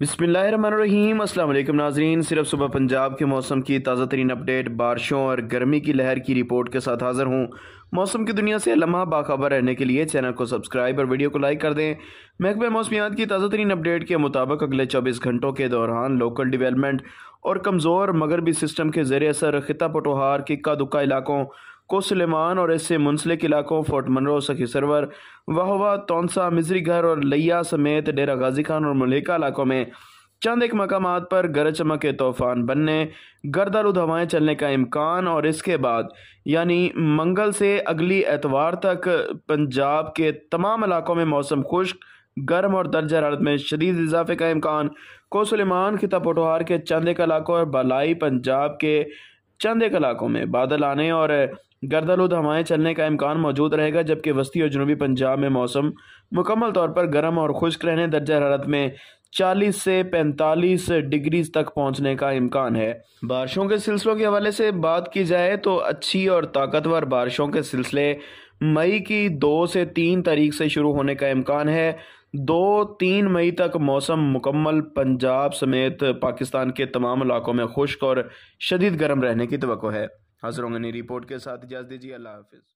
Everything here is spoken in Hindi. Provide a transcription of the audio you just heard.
बिसमीम अल्लाम नाजरीन सिर्फ सुबह पंजाब के मौसम की ताज़ा तरीन अपडेट बारिशों और गर्मी की लहर की रिपोर्ट के साथ हाज़िर हूँ मौसम की दुनिया से लम्हा बाखबर रहने के लिए चैनल को सब्सक्राइब और वीडियो को लाइक कर दें महकमे मौसमियात की ताज़ा तरीन अपडेट के मुताबिक अगले चौबीस घंटों के दौरान लोकल डिवेलमेंट और कमज़ोर मगरबी सिस्टम के जेर असर खिता पटोहार किक्का दुक्का इलाकों कोसलेमान और इससे मुंसलिक इलाकों फोर्ट मनरो सखी सरवर वाहवा तोनसा मिजरी घर और लिया समेत डेरा गाजी खान और मलिका इलाकों में चंद एक मकाम पर गरज चमक के तूफान बनने गर्दारुद हवाएं चलने का इम्कान और इसके बाद यानी मंगल से अगली एतवार तक पंजाब के तमाम इलाकों में मौसम खुश्क गर्म और दर्ज हरारत में शदीद इजाफे का इम्कान कोसलेमान खिता पोटोहार के चंद एक इलाकों और बलाई पंजाब के चंद एक इलाकों में बादल आने और गर्दालुद हवाएं चलने का इम्कान मौजूद रहेगा जबकि वस्ती और जनूबी पंजाब में मौसम मुकम्मल तौर पर गर्म और खुश्क रहने दर्जा हरारत में 40 से 45 डिग्री तक पहुंचने का इम्कान है बारिशों के सिलसिलों के हवाले से बात की जाए तो अच्छी और ताकतवर बारिशों के सिलसिले मई की दो से तीन तारीख से शुरू होने का इम्कान है दो तीन मई तक मौसम मुकम्मल पंजाब समेत पाकिस्तान के तमाम इलाकों में खुश्क और शदीद गर्म रहने की तो है हाजिर होंगे रिपोर्ट के साथ इजाज़त दीजिए अल्लाह हाफिज़